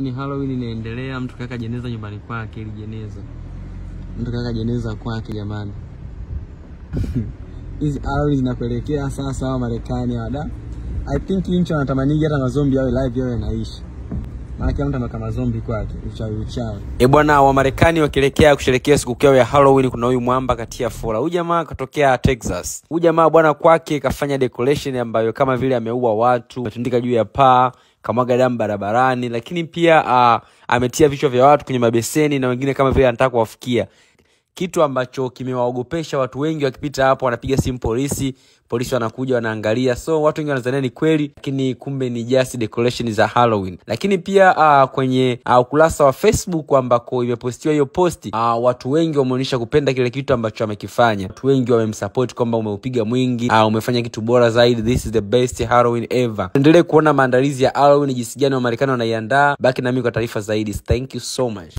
Ni Halloween inaendelea, mtu kaka jeneza nyumbani kwake, ili jeneza mtu kaka jeneza kwake. Jamani, hizi Halloween zinakuelekea sasa. Wa Marekani wada, I think nchi wanatamaniji hata mazombi yawe live, yawe yanaishi E bwana, Wamarekani wakielekea kusherekea sikukuu yao ya Halloween, kuna huyu mwamba kati ya fora. Huyu jamaa akatokea Texas. Huyu jamaa bwana, kwake kafanya decoration ambayo kama vile ameua watu, ametundika juu ya paa kamwaga damu barabarani, lakini pia uh, ametia vichwa vya watu kwenye mabeseni na wengine kama vile anataka kuwafikia kitu ambacho kimewaogopesha watu wengi. Wakipita hapo wanapiga simu polisi, polisi wanakuja wanaangalia, so watu wengi wanazania ni kweli, lakini kumbe ni just decoration za Halloween. Lakini pia uh, kwenye uh, ukurasa wa Facebook ambako imepostiwa hiyo posti uh, watu wengi wameonyesha kupenda kile kitu ambacho amekifanya. Watu wengi wamemsupport kwamba umeupiga mwingi, uh, umefanya kitu bora zaidi, this is the best Halloween ever. Endelee kuona maandalizi ya Halloween, jinsi gani Wamarekani wanaiandaa. Baki nami kwa taarifa zaidi. Thank you so much.